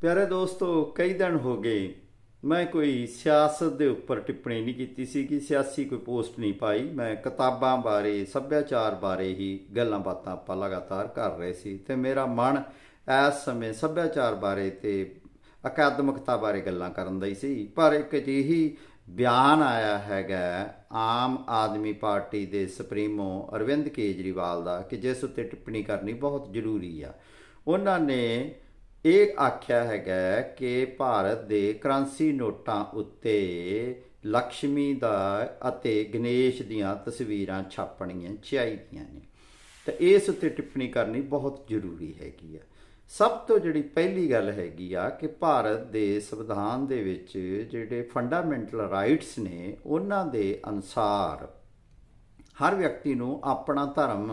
ਪਿਆਰੇ ਦੋਸਤੋ ਕਈ ਦਿਨ ਹੋ ਗਏ ਮੈਂ ਕੋਈ ਸਿਆਸਤ ਦੇ ਉੱਪਰ ਟਿੱਪਣੀ ਨਹੀਂ ਕੀਤੀ ਸੀ ਕਿ ਸਿਆਸੀ ਕੋਈ ਪੋਸਟ ਨਹੀਂ ਪਾਈ ਮੈਂ ਕਿਤਾਬਾਂ ਬਾਰੇ ਸੱਭਿਆਚਾਰ ਬਾਰੇ ਹੀ ਗੱਲਾਂ ਬਾਤਾਂ ਆਪਾਂ ਲਗਾਤਾਰ ਕਰ ਰਹੇ ਸੀ ਤੇ ਮੇਰਾ ਮਨ ਇਸ ਸਮੇਂ ਸੱਭਿਆਚਾਰ ਬਾਰੇ ਤੇ ਅਕਾਦਮਿਕਤਾ ਬਾਰੇ ਗੱਲਾਂ ਕਰਨ ਦਾ ਹੀ ਸੀ ਪਰ ਇੱਕ ਜਿਹੀ ਬਿਆਨ ਆਇਆ ਹੈਗਾ ਆਮ ਆਦਮੀ ਪਾਰਟੀ ਦੇ ਸੁਪਰੀਮੋ ਅਰਵਿੰਦ ਕੇਜਰੀਵਾਲ ਦਾ ਕਿ ਜਿਸ ਉੱਤੇ ਟਿੱਪਣੀ ਕਰਨੀ ਬਹੁਤ ਜ਼ਰੂਰੀ ਆ ਉਹਨਾਂ ਨੇ ਇਹ ਆਖਿਆ ਹੈਗਾ ਕਿ ਭਾਰਤ ਦੇ ਕਰੰਸੀ ਨੋਟਾਂ ਉੱਤੇ ਲక్ష్ਮੀ ਦਾ ਅਤੇ ਗਣੇਸ਼ ਦੀਆਂ ਤਸਵੀਰਾਂ ਛਾਪਣੀਆਂ ਚਾਹੀਦੀਆਂ ਨੇ ਤਾਂ ਇਸ ਉੱਤੇ ਟਿੱਪਣੀ ਕਰਨੀ ਬਹੁਤ ਜ਼ਰੂਰੀ ਹੈਗੀ ਆ ਸਭ ਤੋਂ ਜਿਹੜੀ ਪਹਿਲੀ ਗੱਲ ਹੈਗੀ ਆ ਕਿ ਭਾਰਤ ਦੇ ਸੰਵਿਧਾਨ ਦੇ ਵਿੱਚ ਜਿਹੜੇ ਫੰਡਾਮੈਂਟਲ ਰਾਈਟਸ ਨੇ ਉਹਨਾਂ ਦੇ ਅਨਸਾਰ ਹਰ ਵਿਅਕਤੀ ਨੂੰ ਆਪਣਾ ਧਰਮ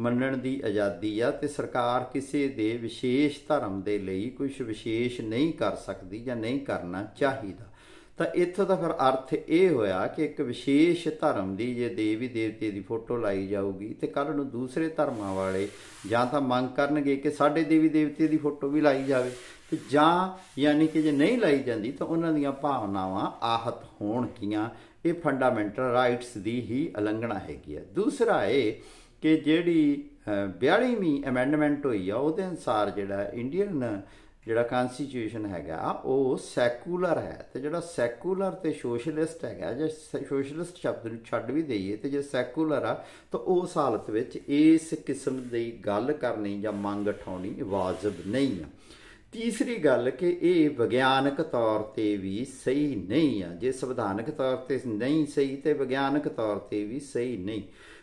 ਮੰਨਣ ਦੀ ਆਜ਼ਾਦੀ ਆ ਤੇ ਸਰਕਾਰ ਕਿਸੇ ਦੇ ਵਿਸ਼ੇਸ਼ ਧਰਮ ਦੇ ਲਈ ਕੁਝ ਵਿਸ਼ੇਸ਼ ਨਹੀਂ ਕਰ ਸਕਦੀ ਜਾਂ ਨਹੀਂ ਕਰਨਾ ਚਾਹੀਦਾ ਤਾਂ ਇੱਥੋਂ ਦਾ ਫਿਰ ਅਰਥ ਇਹ ਹੋਇਆ ਕਿ ਇੱਕ ਵਿਸ਼ੇਸ਼ ਧਰਮ ਦੀ ਜੇ ਦੇਵੀ ਦੇਵਤੇ ਦੀ ਫੋਟੋ ਲਾਈ ਜਾਊਗੀ ਤੇ ਕੱਲ ਨੂੰ ਦੂਸਰੇ ਧਰਮਾਂ ਵਾਲੇ ਜਾਂ ਤਾਂ ਮੰਗ ਕਰਨਗੇ ਕਿ ਸਾਡੇ ਦੇਵੀ ਦੇਵਤੇ ਦੀ ਫੋਟੋ ਵੀ ਲਾਈ ਜਾਵੇ ਤੇ ਜਾਂ ਯਾਨੀ ਕਿ ਜੇ ਨਹੀਂ ਲਾਈ ਜਾਂਦੀ ਤਾਂ ਉਹਨਾਂ ਦੀਆਂ ਭਾਵਨਾਵਾਂ ਆਹਤ ਹੋਣਗੀਆਂ ਇਹ ਫੰਡਾਮੈਂਟਲ ਰਾਈਟਸ ਦੀ ਹੀ ਉਲੰਘਣਾ ਹੈਗੀ ਹੈ ਦੂਸਰਾ ਇਹ ਕਿ ਜਿਹੜੀ 42ਵੀਂ ਅਮੈਂਡਮੈਂਟ ਹੋਈ ਆ ਉਹਦੇ ਅਨਸਾਰ ਜਿਹੜਾ ਇੰਡੀਅਨ ਜਿਹੜਾ ਕਨਸਟੀਟਿਊਸ਼ਨ ਹੈਗਾ ਉਹ ਸੈਕੂਲਰ ਹੈ ਤੇ ਜਿਹੜਾ ਸੈਕੂਲਰ ਤੇ ਸੋਸ਼ਲਿਸਟ ਹੈਗਾ ਜੇ ਸੋਸ਼ਲਿਸਟ ਸ਼ਬਦ ਨੂੰ ਛੱਡ ਵੀ ਦਈਏ ਤੇ ਜੇ ਸੈਕੂਲਰ ਆ ਤਾਂ ਉਸ ਹਾਲਤ ਵਿੱਚ ਇਸ ਕਿਸਮ ਦੀ ਗੱਲ ਕਰਨੀ ਜਾਂ ਮੰਗ ਠਾਉਣੀ ਵਾਜਬ ਨਹੀਂ ਆ ਤੀਸਰੀ ਗੱਲ ਕਿ ਇਹ ਵਿਗਿਆਨਕ ਤੌਰ ਤੇ ਵੀ ਸਹੀ ਨਹੀਂ ਆ ਜੇ ਸੰਵਿਧਾਨਕ ਤੌਰ ਤੇ ਨਹੀਂ ਸਹੀ ਤੇ ਵਿਗਿਆਨਕ ਤੌਰ ਤੇ ਵੀ ਸਹੀ ਨਹੀਂ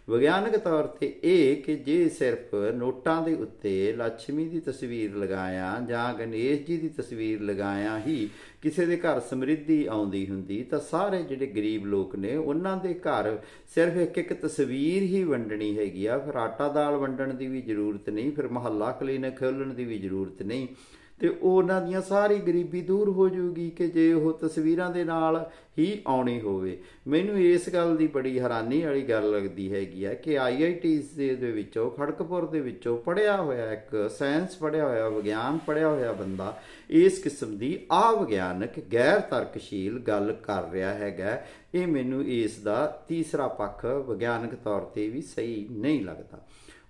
ਵਿਗਿਆਨਕ ਤੌਰ ਤੇ ਇਹ ਕਿ ਜੇ ਸਿਰਫ ਨੋਟਾਂ ਦੇ ਉੱਤੇ ਲక్ష్ਮੀ ਦੀ ਤਸਵੀਰ ਲਗਾਇਆ ਜਾਂ ਗਣੇਸ਼ ਜੀ ਦੀ ਤਸਵੀਰ ਲਗਾਇਆ ਹੀ ਕਿਸੇ ਦੇ ਘਰ ਸਮਰਿੱਧੀ ਆਉਂਦੀ ਹੁੰਦੀ ਤਾਂ ਸਾਰੇ ਜਿਹੜੇ ਗਰੀਬ ਲੋਕ ਨੇ ਉਹਨਾਂ ਦੇ ਘਰ ਸਿਰਫ ਇੱਕ ਇੱਕ ਤਸਵੀਰ ਹੀ ਵੰਡਣੀ ਹੈਗੀ ਆ ਫਿਰ ਆਟਾ ਦਾਲ ਵੰਡਣ ਦੀ ਵੀ ਜ਼ਰੂਰਤ ਨਹੀਂ ਫਿਰ ਮਹੱਲਾ ਕਲੀਨਿਕ ਖੋਲਣ ਦੀ ਵੀ ਜ਼ਰੂਰਤ ਨਹੀਂ ਤੇ ਉਹਨਾਂ ਦੀਆਂ ਸਾਰੀ ਗਰੀਬੀ ਦੂਰ ਹੋ ਜੂਗੀ ਕਿ ਜੇ ਉਹ ਤਸਵੀਰਾਂ ਦੇ ਨਾਲ ਹੀ ਆਉਣੀ ਹੋਵੇ ਮੈਨੂੰ ਇਸ ਗੱਲ ਦੀ ਬੜੀ ਹੈਰਾਨੀ ਵਾਲੀ ਗੱਲ ਲੱਗਦੀ ਹੈਗੀ ਆ ਕਿ ਆਈਆਈਟੀਜ਼ ਦੇ ਵਿੱਚੋਂ ਖੜਕਪੁਰ ਦੇ ਵਿੱਚੋਂ ਪੜਿਆ ਹੋਇਆ ਇੱਕ ਸਾਇੰਸ ਪੜਿਆ ਹੋਇਆ ਵਿਗਿਆਨ ਪੜਿਆ ਹੋਇਆ ਬੰਦਾ ਇਸ ਕਿਸਮ ਦੀ ਆ ਵਿਗਿਆਨਕ ਗੈਰ ਤਰਕਸ਼ੀਲ ਗੱਲ ਕਰ ਰਿਹਾ ਹੈਗਾ ਇਹ ਮੈਨੂੰ ਇਸ ਦਾ ਤੀਸਰਾ ਪੱਖ ਵਿਗਿਆਨਕ ਤੌਰ ਤੇ ਵੀ ਸਹੀ ਨਹੀਂ ਲੱਗਦਾ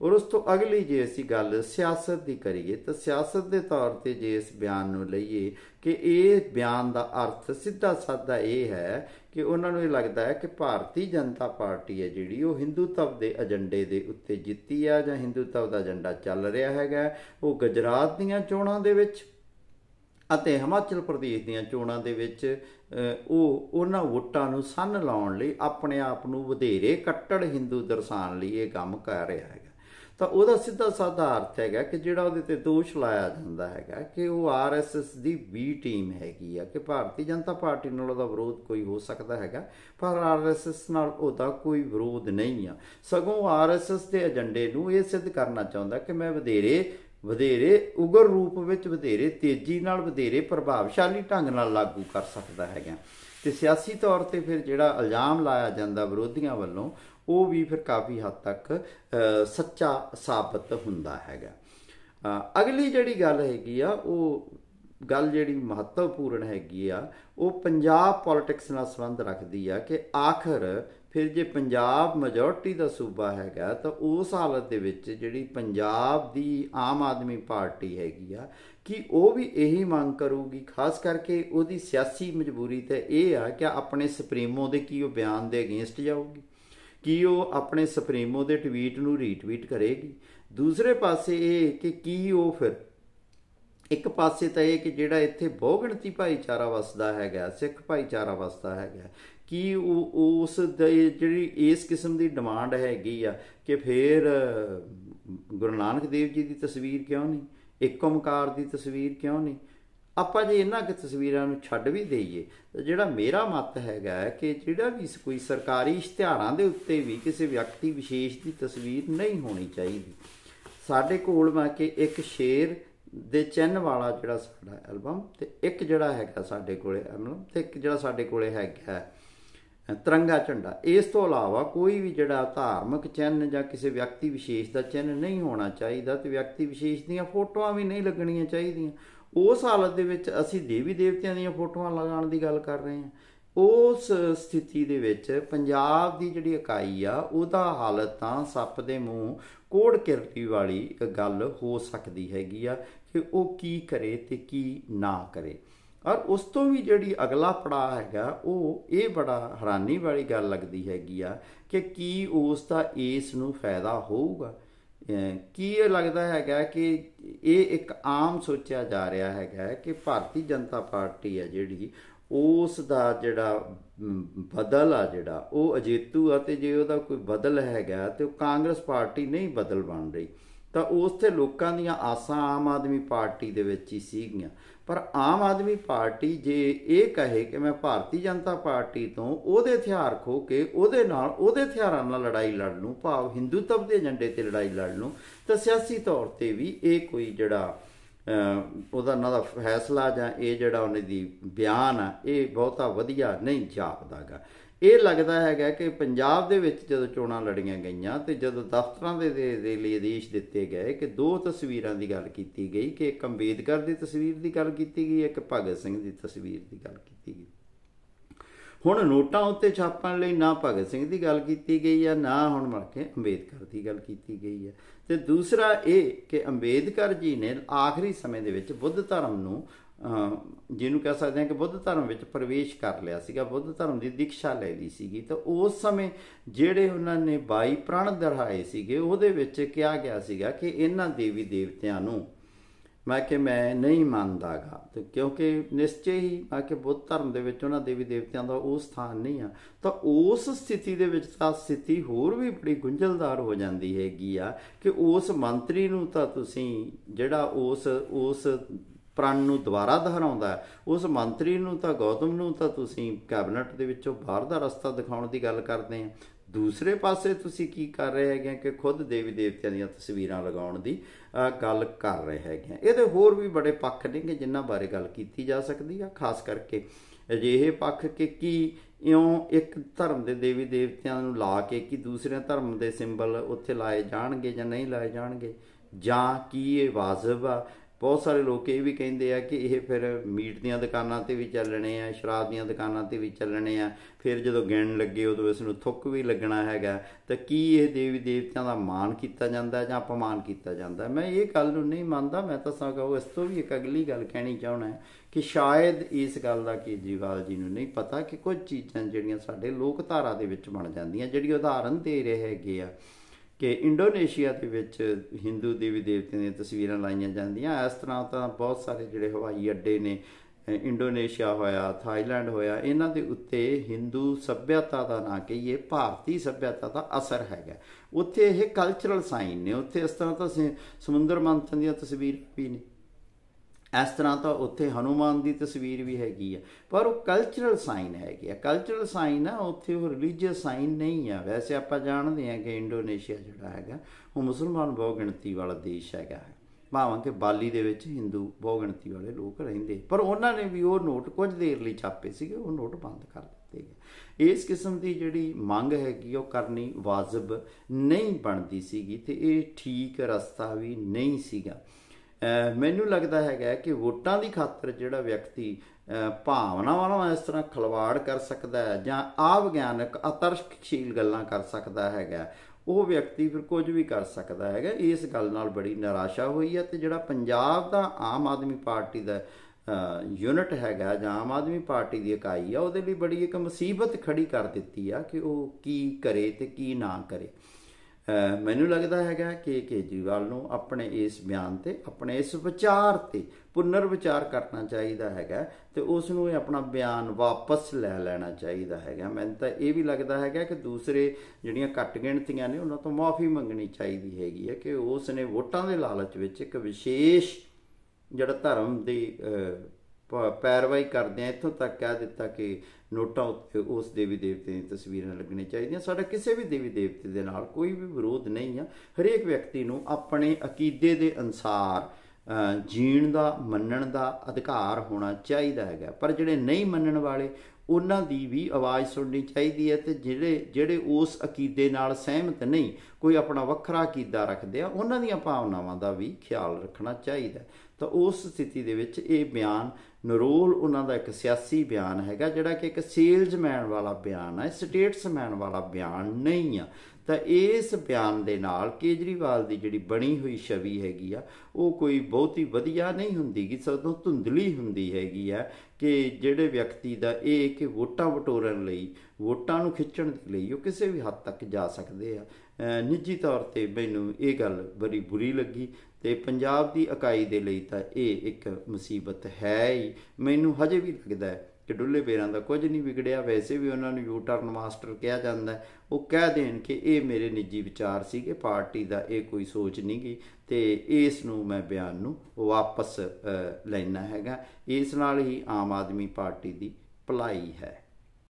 ਔਰ ਉਸ ਤੋਂ ਅਗਲੀ ਜੇ ਅਸੀਂ ਗੱਲ ਸਿਆਸਤ ਦੀ ਕਰੀਏ ਤਾਂ ਸਿਆਸਤ ਦੇ ਤੌਰ ਤੇ ਜੇ ਇਸ ਬਿਆਨ ਨੂੰ ਲਈਏ ਕਿ ਇਹ ਬਿਆਨ ਦਾ ਅਰਥ ਸਿੱਧਾ ਸਾਦਾ ਇਹ ਹੈ ਕਿ ਉਹਨਾਂ ਨੂੰ ਇਹ ਲੱਗਦਾ ਹੈ ਕਿ ਭਾਰਤੀ ਜਨਤਾ ਪਾਰਟੀ ਹੈ ਜਿਹੜੀ ਉਹ ਹਿੰਦੂਤਵ ਦੇ ਏਜੰਡੇ ਦੇ ਉੱਤੇ ਜਿੱਤੀ ਆ ਜਾਂ ਹਿੰਦੂਤਵ ਦਾ ਏਜੰਡਾ ਚੱਲ ਰਿਹਾ ਹੈਗਾ ਉਹ ਗੁਜਰਾਤ ਦੀਆਂ ਚੋਣਾਂ ਦੇ ਵਿੱਚ ਅਤੇ ਹਿਮਾਚਲ ਪ੍ਰਦੇਸ਼ ਦੀਆਂ ਚੋਣਾਂ ਦੇ ਵਿੱਚ ਉਹ ਉਹਨਾਂ ਵੋਟਾਂ ਨੂੰ ਸੰਨ ਲਾਉਣ ਲਈ ਆਪਣੇ ਆਪ ਨੂੰ ਵਧੇਰੇ ਕੱਟੜ ਹਿੰਦੂ ਦਰਸਾਉਣ ਲਈ ਇਹ ਕੰਮ ਕਰ ਰਿਹਾ ਹੈ ਤਾਂ ਉਹਦਾ ਸਿੱਧਾ ਸਾਦਾ ਅਰਥ ਹੈਗਾ ਕਿ ਜਿਹੜਾ ਉਹਦੇ ਤੇ ਦੋਸ਼ ਲਾਇਆ ਜਾਂਦਾ ਹੈਗਾ ਕਿ ਉਹ ਆਰਐਸਐਸ ਦੀ ਵੀ ਟੀਮ ਹੈਗੀ ਆ ਕਿ ਭਾਰਤੀ ਜਨਤਾ ਪਾਰਟੀ ਨਾਲ ਉਹਦਾ ਵਿਰੋਧ ਕੋਈ ਹੋ ਸਕਦਾ ਹੈਗਾ ਪਰ ਆਰਐਸਐਸ ਨਾਲ ਉਹਦਾ ਕੋਈ ਵਿਰੋਧ ਨਹੀਂ ਆ ਸਗੋਂ ਆਰਐਸਐਸ ਦੇ ਏਜੰਡੇ ਨੂੰ ਇਹ ਸਿੱਧ ਕਰਨਾ ਚਾਹੁੰਦਾ ਕਿ ਮੈਂ ਵਧੇਰੇ ਵਧੇਰੇ ਉਗਰ ਰੂਪ ਵਿੱਚ ਵਧੇਰੇ ਤੇਜ਼ੀ ਨਾਲ ਵਧੇਰੇ ਪ੍ਰਭਾਵਸ਼ਾਲੀ ਢੰਗ ਨਾਲ ਲਾਗੂ ਕਰ ਸਕਦਾ ਹੈਗਾ ਤੇ ਸਿਆਸੀ ਤੌਰ ਤੇ ਫਿਰ ਜਿਹੜਾ ਇਲਜ਼ਾਮ ਲਾਇਆ ਜਾਂਦਾ ਵਿਰੋਧੀਆਂ ਵੱਲੋਂ ਉਹ ਵੀ ਫਿਰ ਕਾਫੀ ਹੱਦ ਤੱਕ ਸੱਚਾ ਸਾਬਤ ਹੁੰਦਾ ਹੈਗਾ ਅਗਲੀ ਜਿਹੜੀ ਗੱਲ ਹੈਗੀ ਆ ਉਹ ਗੱਲ ਜਿਹੜੀ ਮਹੱਤਵਪੂਰਨ ਹੈਗੀ ਆ ਉਹ ਪੰਜਾਬ ਪੋਲਿਟਿਕਸ ਨਾਲ ਸੰਬੰਧ ਰੱਖਦੀ ਆ ਕਿ ਆਖਰ ਫਿਰ ਜੇ ਪੰਜਾਬ ਮੈਜੋਰਟੀ ਦਾ ਸੂਬਾ ਹੈਗਾ ਤਾਂ ਉਸ ਹਾਲਤ ਦੇ ਵਿੱਚ ਜਿਹੜੀ ਪੰਜਾਬ ਦੀ ਆਮ ਆਦਮੀ ਪਾਰਟੀ ਹੈਗੀ ਆ ਕਿ ਉਹ ਵੀ ਇਹੀ ਮੰਗ ਕਰੂਗੀ ਖਾਸ ਕਰਕੇ ਉਹਦੀ ਸਿਆਸੀ ਮਜਬੂਰੀ ਤੇ ਇਹ ਆ ਕਿ ਆਪਣੇ ਸੁਪਰੀਮੋ ਦੇ ਕੀ ਉਹ ਬਿਆਨ ਦੇ ਅਗੇਂਸਟ ਜਾਊਗੀ ਕੀ ਉਹ ਆਪਣੇ ਸੁਪਰੀਮੋ ਦੇ ਟਵੀਟ ਨੂੰ ਰੀਟਵੀਟ ਕਰੇਗੀ ਦੂਸਰੇ ਪਾਸੇ ਇਹ ਕਿ ਕੀ ਉਹ ਫਿਰ ਇੱਕ ਪਾਸੇ ਤਾਂ ਇਹ ਕਿ ਜਿਹੜਾ ਇੱਥੇ ਬਹੁਗਣਤੀ ਭਾਈਚਾਰਾ ਵਸਦਾ ਹੈਗਾ ਸਿੱਖ ਭਾਈਚਾਰਾ ਵਸਦਾ ਹੈਗਾ ਕਿ ਉਹ ਉਸ ਦੇ ਜਿਹੜੀ ਇਸ ਕਿਸਮ ਦੀ ਡਿਮਾਂਡ ਹੈਗੀ ਆ ਕਿ ਫੇਰ ਗੁਰੂ ਨਾਨਕ ਦੇਵ ਜੀ ਦੀ ਤਸਵੀਰ ਕਿਉਂ ਨਹੀਂ ਇੱਕ ਓਮਕਾਰ ਦੀ ਤਸਵੀਰ ਕਿਉਂ ਨਹੀਂ ਆਪਾਂ ਜੇ ਇਹਨਾਂ ਕਿ ਤਸਵੀਰਾਂ ਨੂੰ ਛੱਡ ਵੀ ਦਈਏ ਤਾਂ ਜਿਹੜਾ ਮੇਰਾ ਮਤ ਹੈਗਾ ਕਿ ਜਿਹੜਾ ਵੀ ਕੋਈ ਸਰਕਾਰੀ ਇਸ਼ਤਿਹਾਰਾਂ ਦੇ ਉੱਤੇ ਵੀ ਕਿਸੇ ਵਿਅਕਤੀ ਵਿਸ਼ੇਸ਼ ਦੀ ਤਸਵੀਰ ਨਹੀਂ ਹੋਣੀ ਚਾਹੀਦੀ ਸਾਡੇ ਕੋਲ ਮੈਂ ਕਿ ਇੱਕ ਸ਼ੇਰ ਦੇ ਚਿੰਨ ਵਾਲਾ ਜਿਹੜਾ ਸਾਡਾ ਐਲਬਮ ਤੇ ਇੱਕ ਜਿਹੜਾ ਹੈਗਾ ਸਾਡੇ ਕੋਲੇ ਐਲਬਮ ਤੇ ਇੱਕ ਜਿਹੜਾ ਸਾਡੇ ਕੋਲੇ ਹੈਗਾ ਤਿਰੰਗਾ ਝੰਡਾ ਇਸ ਤੋਂ ਇਲਾਵਾ ਕੋਈ ਵੀ ਜਿਹੜਾ ਧਾਰਮਿਕ ਚਿੰਨ ਜਾਂ ਕਿਸੇ ਵਿਅਕਤੀ ਵਿਸ਼ੇਸ਼ ਦਾ ਚਿੰਨ ਨਹੀਂ ਹੋਣਾ ਚਾਹੀਦਾ ਤੇ ਵਿਅਕਤੀ ਵਿਸ਼ੇਸ਼ ਦੀਆਂ ਫੋਟੋਆਂ ਵੀ ਨਹੀਂ ਲੱਗਣੀਆਂ ਚਾਹੀਦੀਆਂ ਉਸ ਹਾਲਤ ਦੇ ਵਿੱਚ ਅਸੀਂ ਦੇਵੀ ਦੇਵਤਿਆਂ ਦੀਆਂ ਫੋਟੋਆਂ ਲਗਾਉਣ ਦੀ ਗੱਲ ਕਰ ਰਹੇ ਹਾਂ ਉਸ ਸਥਿਤੀ ਦੇ ਵਿੱਚ ਪੰਜਾਬ ਦੀ ਜਿਹੜੀ ਇਕਾਈ ਆ ਉਹਦਾ ਹਾਲਤ ਤਾਂ ਸੱਪ ਦੇ ਮੂੰਹ ਕੋੜ ਕਿਰਤੀ ਵਾਲੀ ਗੱਲ ਹੋ ਸਕਦੀ ਹੈਗੀ ਆ ਕਿ ਉਹ ਕੀ ਕਰੇ ਤੇ ਕੀ ਨਾ ਕਰੇ ਔਰ ਉਸ ਤੋਂ ਵੀ ਜਿਹੜੀ ਅਗਲਾ ਪੜਾਅ ਹੈਗਾ ਉਹ ਇਹ ਬੜਾ ਹੈਰਾਨੀ ਵਾਲੀ ਗੱਲ ਲੱਗਦੀ ਹੈਗੀ ਆ ਕਿ ਕੀ ਉਸ ਦਾ ਇਸ ਨੂੰ ਫਾਇਦਾ ਹੋਊਗਾ ਕੀ ਇਹ ਲੱਗਦਾ ਹੈਗਾ ਕਿ ਇਹ ਇੱਕ ਆਮ ਸੋਚਿਆ ਜਾ ਰਿਹਾ ਹੈਗਾ ਕਿ ਭਾਰਤੀ ਜਨਤਾ ਪਾਰਟੀ ਹੈ ਜਿਹੜੀ ਉਸ ਦਾ ਜਿਹੜਾ ਬਦਲ ਆ ਜਿਹੜਾ ਉਹ ਅਜੇਤੂ ਆ ਤੇ ਜੇ ਉਹਦਾ ਕੋਈ ਬਦਲ ਹੈਗਾ ਤੇ ਉਹ ਕਾਂਗਰਸ ਪਾਰਟੀ ਨਹੀਂ ਬਦਲ ਬਣ ਰਹੀ ਤਾਂ ਉਸ ਤੇ ਲੋਕਾਂ ਦੀਆਂ ਆਸਾਂ ਆਮ ਆਦਮੀ ਪਾਰਟੀ ਦੇ ਵਿੱਚ ਹੀ ਸੀਗੀਆਂ ਪਰ ਆਮ ਆਦਮੀ ਪਾਰਟੀ ਜੇ ਇਹ ਕਹੇ ਕਿ ਮੈਂ ਭਾਰਤੀ ਜਨਤਾ ਪਾਰਟੀ ਤੋਂ ਉਹਦੇ ਹਥਿਆਰ ਖੋ ਕੇ ਉਹਦੇ ਨਾਲ ਉਹਦੇ ਹਥਿਆਰਾਂ ਨਾਲ ਲੜਾਈ ਲੜ ਲੂੰ ਭਾਵ ਹਿੰਦੂਤਵ ਦੇ ਏਜੰਡੇ ਤੇ ਲੜਾਈ ਲੜ ਲੂੰ ਤਾਂ ਸਿਆਸੀ ਤੌਰ ਤੇ ਵੀ ਇਹ ਕੋਈ ਜਿਹੜਾ ਉਹਦਾ ਉਹਨਾਂ ਦਾ ਫੈਸਲਾ ਜਾਂ ਇਹ ਜਿਹੜਾ ਉਹਨੇ ਦੀ ਬਿਆਨ ਆ ਇਹ ਬਹੁਤਾ ਵਧੀਆ ਨਹੀਂ ਜਾਪਦਾਗਾ ਇਹ ਲੱਗਦਾ ਹੈਗਾ ਕਿ ਪੰਜਾਬ ਦੇ ਵਿੱਚ ਜਦੋਂ ਚੋਣਾਂ ਲੜੀਆਂ ਗਈਆਂ ਤੇ ਜਦੋਂ ਦਫ਼ਤਰਾਂ ਦੇ ਦੇ ਲਈ ਆਦੇਸ਼ ਦਿੱਤੇ ਗਏ ਕਿ ਦੋ ਤਸਵੀਰਾਂ ਦੀ ਗੱਲ ਕੀਤੀ ਗਈ ਕਿ ਇੱਕ ਅੰਬੇਦਕਰ ਦੀ ਤਸਵੀਰ ਦੀ ਗੱਲ ਕੀਤੀ ਗਈ ਇੱਕ ਭਗਤ ਸਿੰਘ ਦੀ ਤਸਵੀਰ ਦੀ ਗੱਲ ਕੀਤੀ ਗਈ ਹੁਣ ਨੋਟਾਂ ਉੱਤੇ ਛਾਪਣ ਲਈ ਨਾ ਭਗਤ ਸਿੰਘ ਦੀ ਗੱਲ ਕੀਤੀ ਗਈ ਹੈ ਨਾ ਹੁਣ ਮੜ ਕੇ ਅੰਬੇਦਕਰ ਦੀ ਗੱਲ ਕੀਤੀ ਗਈ ਹੈ ਤੇ ਦੂਸਰਾ ਇਹ ਕਿ ਅੰਬੇਦਕਰ ਜੀ ਨੇ ਆਖਰੀ ਸਮੇਂ ਦੇ ਵਿੱਚ ਬੁੱਧ ਧਰਮ ਨੂੰ ਜਿਹਨੂੰ ਕਹਿ ਸਕਦੇ ਹਾਂ ਕਿ ਬੁੱਧ ਧਰਮ ਵਿੱਚ ਪ੍ਰਵੇਸ਼ ਕਰ ਲਿਆ ਸੀਗਾ ਬੁੱਧ ਧਰਮ ਦੀ ਦੀਕਸ਼ਾ ਲੈ ਲਈ ਸੀਗੀ ਤਾਂ ਉਸ ਸਮੇਂ ਜਿਹੜੇ ਉਹਨਾਂ ਨੇ 22 ਪ੍ਰਣ ਦਰਹਾਏ ਸੀਗੇ ਉਹਦੇ ਵਿੱਚ ਕਿਹਾ ਗਿਆ ਸੀਗਾ ਕਿ ਇਹਨਾਂ ਦੇਵੀ ਦੇਵਤਿਆਂ ਨੂੰ ਮੈਂ ਕਿ ਮੈਂ ਨਹੀਂ ਮੰਨਦਾਗਾ ਤੇ ਕਿਉਂਕਿ ਨਿਸ਼ਚੈ ਹੀ ਮੈਂ ਕਿ ਬੁੱਧ ਧਰਮ ਦੇ ਵਿੱਚ ਉਹਨਾਂ ਦੇਵੀ ਦੇਵਤਿਆਂ ਦਾ ਉਹ ਸਥਾਨ ਨਹੀਂ ਆ ਤਾਂ ਉਸ ਸਥਿਤੀ ਦੇ ਵਿੱਚ ਤਾਂ ਸਥਿਤੀ ਹੋਰ ਵੀ ਬੜੀ ਗੁੰਝਲਦਾਰ ਹੋ ਜਾਂਦੀ ਹੈਗੀ ਆ ਕਿ ਉਸ ਮੰਤਰੀ ਨੂੰ ਤਾਂ ਤੁਸੀਂ ਜਿਹੜਾ ਉਸ ਉਸ ਪ੍ਰਣ ਨੂੰ ਦੁਬਾਰਾ ਦਹਰਾਉਂਦਾ ਉਸ ਮੰਤਰੀ ਨੂੰ ਤਾਂ ਗੌਤਮ ਨੂੰ ਤਾਂ ਤੁਸੀਂ ਕੈਬਨਟ ਦੇ ਵਿੱਚੋਂ ਬਾਹਰ ਦਾ ਰਸਤਾ ਦਿਖਾਉਣ ਦੀ ਗੱਲ ਕਰਦੇ ਆ ਦੂਸਰੇ ਪਾਸੇ ਤੁਸੀਂ ਕੀ ਕਰ ਰਹੇ ਹੈਗੇ ਕਿ ਖੁਦ ਦੇਵੀ ਦੇਵਤਿਆਂ ਦੀਆਂ ਤਸਵੀਰਾਂ ਲਗਾਉਣ ਦੀ ਗੱਲ ਕਰ ਰਹੇ ਹੈਗੇ ਇਹਦੇ ਹੋਰ ਵੀ ਬੜੇ ਪੱਖ ਨੇ ਕਿ ਜਿਨ੍ਹਾਂ ਬਾਰੇ ਗੱਲ ਕੀਤੀ ਜਾ ਸਕਦੀ ਆ ਖਾਸ ਕਰਕੇ ਅਜਿਹੇ ਪੱਖ ਕਿ ਕੀ ਇਉਂ ਇੱਕ ਧਰਮ ਦੇ ਦੇਵੀ ਦੇਵਤਿਆਂ ਨੂੰ ਲਾ ਕੇ ਕਿ ਦੂਸਰੇ ਧਰਮ ਦੇ ਸਿੰਬਲ ਉੱਥੇ ਲਾਏ ਜਾਣਗੇ ਜਾਂ ਨਹੀਂ ਲਾਏ ਜਾਣਗੇ ਜਾਂ ਕੀ ਇਹ ਵਾਜਬ ਆ ਬਹੁਤ ਸਾਰੇ ਲੋਕ ਇਹ ਵੀ ਕਹਿੰਦੇ ਆ ਕਿ ਇਹ ਫਿਰ ਮੀਟ ਦੀਆਂ ਦੁਕਾਨਾਂ ਤੇ ਵੀ ਚੱਲਣੇ ਆ ਸ਼ਰਾਬ ਦੀਆਂ ਦੁਕਾਨਾਂ ਤੇ ਵੀ ਚੱਲਣੇ ਆ ਫਿਰ ਜਦੋਂ ਗਿਣ ਲੱਗੇ ਉਦੋਂ ਇਸ ਨੂੰ ਥੁੱਕ ਵੀ ਲੱਗਣਾ ਹੈਗਾ ਤਾਂ ਕੀ ਇਹ ਦੇਵੀ ਦੇਵਤਿਆਂ ਦਾ ਮਾਨ ਕੀਤਾ ਜਾਂਦਾ ਜਾਂ ਅਪਮਾਨ ਕੀਤਾ ਜਾਂਦਾ ਮੈਂ ਇਹ ਗੱਲ ਨੂੰ ਨਹੀਂ ਮੰਨਦਾ ਮੈਂ ਤਾਂ ਸਗੋਂ ਇਸ ਤੋਂ ਵੀ ਇੱਕ ਅਗਲੀ ਗੱਲ ਕਹਿਣੀ ਚਾਹਣਾ ਕਿ ਸ਼ਾਇਦ ਇਸ ਗੱਲ ਦਾ ਕੀ ਜੀਵਾਲ ਜੀ ਨੂੰ ਨਹੀਂ ਪਤਾ ਕਿ ਕੁਝ ਚੀਜ਼ਾਂ ਜਿਹੜੀਆਂ ਸਾਡੇ ਲੋਕ ਧਾਰਾ ਦੇ ਵਿੱਚ ਬਣ ਜਾਂਦੀਆਂ ਜਿਹੜੀ ਉਦਾਹਰਨ ਦੇ ਰਹੇ ਹੈਗੇ ਆ ਕਿ ਇੰਡੋਨੇਸ਼ੀਆ ਦੇ ਵਿੱਚ ਹਿੰਦੂ ਦੇਵੀ ਦੇਵਤਿਆਂ ਦੀਆਂ ਤਸਵੀਰਾਂ ਲਾਈਆਂ ਜਾਂਦੀਆਂ ਇਸ ਤਰ੍ਹਾਂ ਤਾਂ ਬਹੁਤ ਸਾਰੇ ਜਿਹੜੇ ਹਵਾਈ ਅੱਡੇ ਨੇ ਇੰਡੋਨੇਸ਼ੀਆ ਹੋਇਆ ਥਾਈਲੈਂਡ ਹੋਇਆ ਇਹਨਾਂ ਦੇ ਉੱਤੇ ਹਿੰਦੂ ਸੱਭਿਅਤਾ ਦਾ ਨਾ ਕਹੀਏ ਭਾਰਤੀ ਸੱਭਿਅਤਾ ਦਾ ਅਸਰ ਹੈਗਾ ਉੱਥੇ ਇਹ ਕਲਚਰਲ ਸਾਈਨ ਨੇ ਉੱਥੇ ਇਸ ਤਰ੍ਹਾਂ ਤਾਂ ਸਮੁੰਦਰ ਮੰਥਨ ਦੀਆਂ ਤਸਵੀਰਾਂ ਵੀ ਨੇ ਇਸ ਤਰ੍ਹਾਂ ਤਾਂ ਉੱਥੇ ਹਨੂਮਾਨ ਦੀ ਤਸਵੀਰ ਵੀ ਹੈਗੀ ਆ ਪਰ ਉਹ ਕਲਚਰਲ ਸਾਈਨ ਹੈਗੀ ਆ ਕਲਚਰਲ ਸਾਈਨ ਆ ਉੱਥੇ ਉਹ ਰਿਲੀਜੀਅਸ ਸਾਈਨ ਨਹੀਂ ਆ ਵੈਸੇ ਆਪਾਂ ਜਾਣਦੇ ਆ ਕਿ ਇੰਡੋਨੇਸ਼ੀਆ ਜਿਹੜਾ ਹੈਗਾ ਉਹ ਮੁਸਲਮਾਨ ਬਹੁਗਿਣਤੀ ਵਾਲਾ ਦੇਸ਼ ਹੈਗਾ ਭਾਵੇਂ ਕਿ ਬਾਲੀ ਦੇ ਵਿੱਚ Hindu ਬਹੁਗਿਣਤੀ ਵਾਲੇ ਲੋਕ ਰਹਿੰਦੇ ਪਰ ਉਹਨਾਂ ਨੇ ਵੀ ਉਹ ਨੋਟ ਕੁਝ ਦੇਰ ਲਈ ਛਾਪੇ ਸੀਗੇ ਉਹ ਨੋਟ ਬੰਦ ਕਰ ਦਿੱਤੇ ਗਏ ਇਸ ਕਿਸਮ ਦੀ ਜਿਹੜੀ ਮੰਗ ਹੈਗੀ ਉਹ ਕਰਨੀ ਵਾਜਬ ਨਹੀਂ ਬਣਦੀ ਸੀਗੀ ਤੇ ਇਹ ਠੀਕ ਰਸਤਾ ਵੀ ਨਹੀਂ ਸੀਗਾ ਮੈਨੂੰ ਲੱਗਦਾ ਹੈਗਾ ਕਿ ਵੋਟਾਂ ਦੀ ਖਾਤਰ ਜਿਹੜਾ ਵਿਅਕਤੀ ਭਾਵਨਾਵਾਂ ਨਾਲ ਇਸ ਤਰ੍ਹਾਂ ਖਲਵਾੜ ਕਰ ਸਕਦਾ ਹੈ ਜਾਂ ਆਪ ਵਿਗਿਆਨਕ ਅਤਰਸ਼ਕਸ਼ੀਲ ਗੱਲਾਂ ਕਰ ਸਕਦਾ ਹੈਗਾ ਉਹ ਵਿਅਕਤੀ ਫਿਰ ਕੁਝ ਵੀ ਕਰ ਸਕਦਾ ਹੈਗਾ ਇਸ ਗੱਲ ਨਾਲ ਬੜੀ ਨਿਰਾਸ਼ਾ ਹੋਈ ਹੈ ਤੇ ਜਿਹੜਾ ਪੰਜਾਬ ਦਾ ਆਮ ਆਦਮੀ ਪਾਰਟੀ ਦਾ ਯੂਨਿਟ ਹੈਗਾ ਜਾਂ ਆਮ ਆਦਮੀ ਪਾਰਟੀ ਦੀ ਇਕਾਈ ਆ ਉਹਦੇ ਲਈ ਬੜੀ ਇੱਕ ਮੁਸੀਬਤ ਖੜੀ ਕਰ ਦਿੱਤੀ ਆ ਕਿ ਉਹ ਕੀ ਕਰੇ ਤੇ ਕੀ ਨਾ ਕਰੇ ਮੈਨੂੰ ਲੱਗਦਾ ਹੈਗਾ ਕਿ ਕੇਜੀਵਾਲ ਨੂੰ ਆਪਣੇ ਇਸ ਬਿਆਨ ਤੇ ਆਪਣੇ ਇਸ ਵਿਚਾਰ ਤੇ ਪੁਨਰ ਵਿਚਾਰ ਕਰਨਾ ਚਾਹੀਦਾ ਹੈਗਾ ਤੇ ਉਸ ਨੂੰ ਇਹ ਆਪਣਾ ਬਿਆਨ ਵਾਪਸ ਲੈ ਲੈਣਾ ਚਾਹੀਦਾ ਹੈਗਾ ਮੈਨੂੰ ਤਾਂ ਇਹ ਵੀ ਲੱਗਦਾ ਹੈਗਾ ਕਿ ਦੂਸਰੇ ਜਿਹੜੀਆਂ ਘੱਟ ਗਿਣਤੀਆਂ ਨੇ ਉਹਨਾਂ ਤੋਂ ਮਾਫੀ ਮੰਗਣੀ ਚਾਹੀਦੀ ਹੈਗੀ ਹੈ ਕਿ ਉਸ ਨੇ ਵੋਟਾਂ ਦੇ ਲਾਲਚ ਵਿੱਚ ਇੱਕ ਵਿਸ਼ੇਸ਼ ਜਿਹੜਾ ਧਰਮ ਦੀ ਪੈਰਵਾਈ ਕਰਦੇ ਆ ਇੱਥੋਂ ਤੱਕ ਕਹਿ ਦਿੱਤਾ ਕਿ ਨੋਟਾਂ ਉੱਤੇ ਉਸ ਦੇਵੀ ਦੇਵਤੇ ਦੀਆਂ ਤਸਵੀਰਾਂ ਲੱਗਣੀਆਂ ਚਾਹੀਦੀਆਂ ਸਾਡਾ ਕਿਸੇ ਵੀ ਦੇਵੀ ਦੇਵਤੇ ਦੇ ਨਾਲ ਕੋਈ ਵੀ ਵਿਰੋਧ ਨਹੀਂ ਆ ਹਰੇਕ ਵਿਅਕਤੀ ਨੂੰ ਆਪਣੇ ਅਕੀਦੇ ਦੇ ਅਨਸਾਰ ਜੀਣ ਦਾ ਮੰਨਣ ਦਾ ਅਧਿਕਾਰ ਹੋਣਾ ਚਾਹੀਦਾ ਹੈਗਾ ਪਰ ਜਿਹੜੇ ਨਹੀਂ ਮੰਨਣ ਵਾਲੇ ਉਹਨਾਂ ਦੀ ਵੀ ਆਵਾਜ਼ ਸੁਣਨੀ ਚਾਹੀਦੀ ਹੈ ਤੇ ਜਿਹੜੇ ਜਿਹੜੇ ਉਸ ਅਕੀਦੇ ਨਾਲ ਸਹਿਮਤ ਨਹੀਂ ਕੋਈ ਆਪਣਾ ਵੱਖਰਾ ਅਕੀਦਾ ਰੱਖਦੇ ਆ ਉਹਨਾਂ ਦੀਆਂ ਭਾਵਨਾਵਾਂ ਦਾ ਵੀ ਖਿਆਲ ਰੱਖਣਾ ਚਾਹੀਦਾ ਤਾਂ ਉਸ ਸਥਿਤੀ ਦੇ ਵਿੱਚ ਇਹ ਬਿਆਨ ਨਰੋਲ ਉਹਨਾਂ ਦਾ ਇੱਕ ਸਿਆਸੀ ਬਿਆਨ ਹੈਗਾ ਜਿਹੜਾ ਕਿ ਇੱਕ ਸੇਲਜ਼ਮੈਨ ਵਾਲਾ ਬਿਆਨ ਹੈ ਸਟੇਟਸਮੈਨ ਵਾਲਾ ਬਿਆਨ ਨਹੀਂ ਆ ਤਾਂ ਇਸ ਬਿਆਨ ਦੇ ਨਾਲ ਕੇਜਰੀਵਾਲ ਦੀ ਜਿਹੜੀ ਬਣੀ ਹੋਈ ਛਵੀ ਹੈਗੀ ਆ ਉਹ ਕੋਈ ਬਹੁਤੀ ਵਧੀਆ ਨਹੀਂ ਹੁੰਦੀ ਕਿ ਸਦੋਂ ਧੁੰਦਲੀ ਹੁੰਦੀ ਹੈਗੀ ਆ ਕਿ ਜਿਹੜੇ ਵਿਅਕਤੀ ਦਾ ਇਹ ਕਿ ਵੋਟਾਂ ਵਟੋਰਨ ਲਈ ਵੋਟਾਂ ਨੂੰ ਖਿੱਚਣ ਦੇ ਲਈ ਉਹ ਕਿਸੇ ਵੀ ਹੱਦ ਤੱਕ ਜਾ ਸਕਦੇ ਆ ਨਿੱਜੀ ਤੌਰ ਤੇ ਮੈਨੂੰ ਇਹ ਗੱਲ ਬੜੀ ਬੁਰੀ ਲੱਗੀ ਤੇ ਪੰਜਾਬ ਦੀ ਇਕਾਈ ਦੇ ਲਈ ਤਾਂ ਇਹ ਇੱਕ ਮੁਸੀਬਤ ਹੈ ਹੀ ਮੈਨੂੰ ਹਜੇ ਵੀ ਲੱਗਦਾ ਹੈ ਕਿ ਡੁੱਲੇ ਪੈਰਾਂ ਦਾ ਕੁਝ ਨਹੀਂ ਵਿਗੜਿਆ ਵੈਸੇ ਵੀ ਉਹਨਾਂ ਨੂੰ ਯੂ ਟਰਨ ਮਾਸਟਰ ਕਿਹਾ ਜਾਂਦਾ ਉਹ ਕਹਿ ਦੇਣ ਕਿ ਇਹ ਮੇਰੇ ਨਿੱਜੀ ਵਿਚਾਰ ਸੀਗੇ ਪਾਰਟੀ ਦਾ ਇਹ ਕੋਈ ਸੋਚ ਨਹੀਂ ਗਈ ਤੇ ਇਸ ਨੂੰ ਮੈਂ ਬਿਆਨ ਨੂੰ ਵਾਪਸ ਲੈਣਾ ਹੈਗਾ ਇਸ ਨਾਲ ਹੀ ਆਮ ਆਦਮੀ ਪਾਰਟੀ ਦੀ ਭਲਾਈ ਹੈ